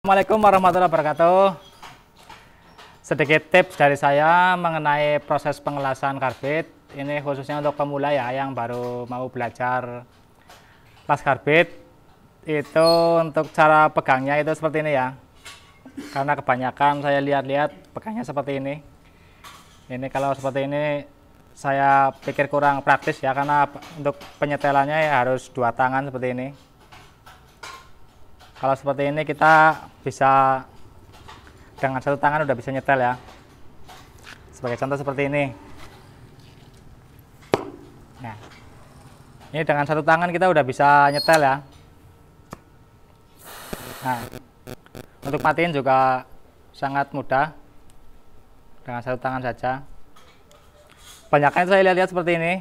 Assalamualaikum warahmatullahi wabarakatuh sedikit tips dari saya mengenai proses pengelasan karbit ini khususnya untuk pemula ya yang baru mau belajar las karbit itu untuk cara pegangnya itu seperti ini ya karena kebanyakan saya lihat-lihat pegangnya seperti ini ini kalau seperti ini saya pikir kurang praktis ya karena untuk penyetelannya ya harus dua tangan seperti ini kalau seperti ini kita bisa dengan satu tangan udah bisa nyetel ya. Sebagai contoh seperti ini. Nah, ini dengan satu tangan kita udah bisa nyetel ya. Nah, untuk matiin juga sangat mudah dengan satu tangan saja. Banyaknya saya lihat-lihat seperti ini.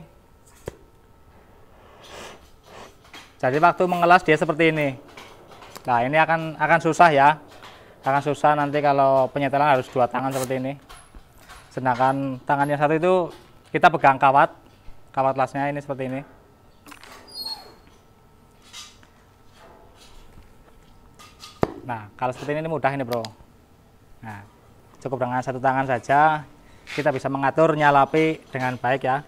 Jadi waktu mengelas dia seperti ini. Nah, ini akan akan susah ya. Akan susah nanti kalau penyetelan harus dua tangan seperti ini. Sedangkan tangan yang satu itu kita pegang kawat. Kawat lasnya ini seperti ini. Nah, kalau seperti ini, ini mudah ini, Bro. Nah, cukup dengan satu tangan saja kita bisa mengatur nyala api dengan baik ya.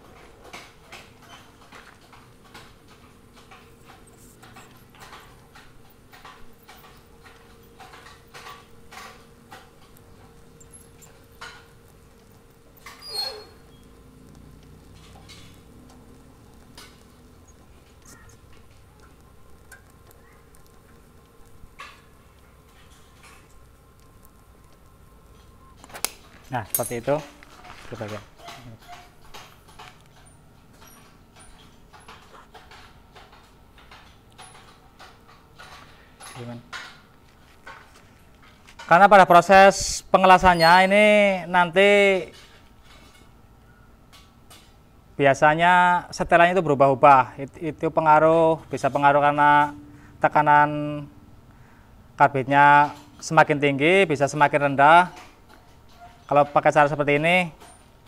nah seperti itu Coba ya. karena pada proses pengelasannya ini nanti biasanya setelannya itu berubah-ubah itu pengaruh bisa pengaruh karena tekanan karbitnya semakin tinggi bisa semakin rendah kalau pakai cara seperti ini,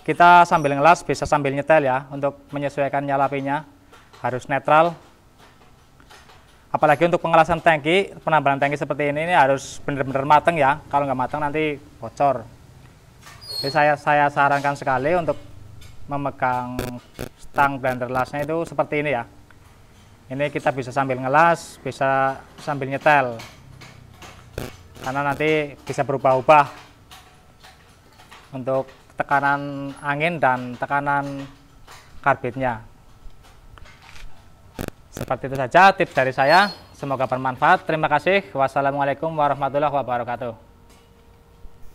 kita sambil ngelas bisa sambil nyetel ya untuk menyesuaikan nyala apinya. Harus netral. Apalagi untuk pengelasan tangki, penambahan tangki seperti ini, ini harus benar-benar matang ya. Kalau nggak matang nanti bocor. Jadi saya saya sarankan sekali untuk memegang stang blender lasnya itu seperti ini ya. Ini kita bisa sambil ngelas, bisa sambil nyetel. Karena nanti bisa berubah-ubah untuk tekanan angin dan tekanan karbitnya. Seperti itu saja tips dari saya. Semoga bermanfaat. Terima kasih. Wassalamualaikum warahmatullahi wabarakatuh.